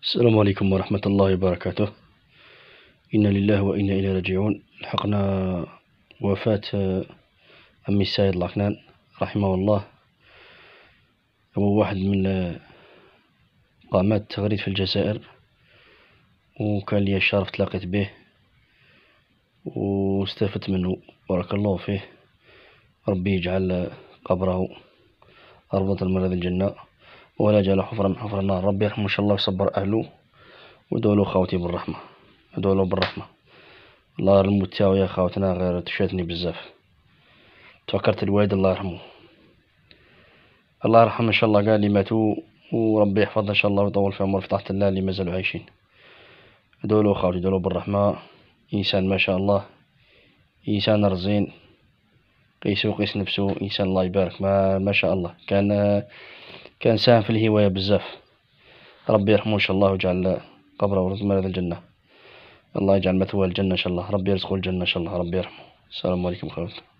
السلام عليكم ورحمة الله وبركاته إنا لله وإنا إليه راجعون لحقنا وفاة آه، أمي السيد العكنان رحمه الله هو واحد من آه، قامات التغريد في الجزائر وكان لي الشرف تلاقيت به واستفدت منه بارك الله فيه ربي يجعل قبره أرض المرض الجنة ولا حفرة حفرا حفر النار ربي يرحمه إن شاء الله ويصبر أهله ودولو خوتي بالرحمة دولو بالرحمة الله الموت تاعو يا خوتنا غير تشاتني بزاف تفكرت الوالد الله يرحمه الله يرحمه إن شاء الله قال لي ماتوا وربي يحفظنا إن شاء الله ويطول في عمره في طاعة الله اللي مازالوا عايشين دولو خوتي دولو بالرحمة إنسان ما شاء الله إنسان رزين قيسو قيس نفسه إنسان الله يبارك ما, ما شاء الله كان كان ساهم في الهواية بزاف ربي يرحمه إن شاء الله ويجعل قبره ورزق مرض الجنة الله يجعل مثواه الجنة إن شاء الله ربي يرزقه الجنة إن شاء الله ربي يرحمه السلام عليكم ورحمة الله